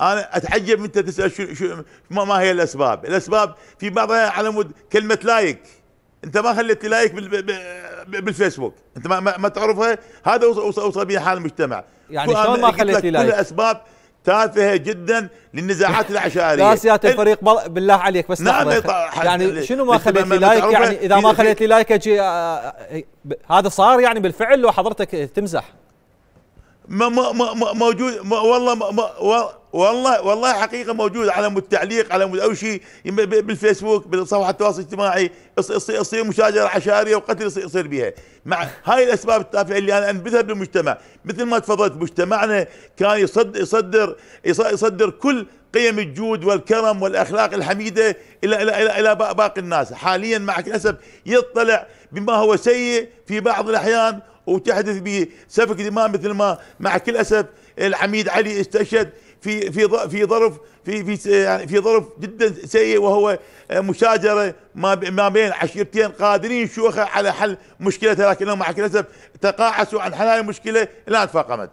انا اتعجب انت تسال شو, شو ما, هي الاسباب الاسباب في بعضها على مود كلمه لايك انت ما خليت لايك بالفيسبوك انت ما, ما تعرفها هذا وصل به حال المجتمع يعني شلون ما خليت لايك كل اسباب تافهه جدا للنزاعات العشائريه لا سياده الفريق بل... بالله عليك بس نعم طيب، يعني شنو ما خليت لي لايك يعني اذا ما خليت لي لايك اجي آه، آه، هذا صار يعني بالفعل لو حضرتك تمزح ما ما ما موجود ما والله ما ما والله والله حقيقه موجود على التعليق على او شيء بالفيسبوك بصفحه التواصل الاجتماعي يصير مشاجره عشائريه وقتل يصير بها مع هاي الاسباب التافهه اللي انا انبثها بالمجتمع مثل ما تفضلت مجتمعنا كان يصدر يصدر يصدر, يصدر كل قيم الجود والكرم والاخلاق الحميده الى الى الى, إلى باقي الناس حاليا مع الاسف يطلع بما هو سيء في بعض الاحيان وتحدث به سفك دماء مثل ما مع كل اسف العميد علي استشهد في في في ظرف في في يعني في ظرف جدا سيء وهو مشاجره ما ما بين عشيرتين قادرين شوخه على حل مشكلتها لكنهم مع كل اسف تقاعسوا عن حل هذه المشكله الان فاقمت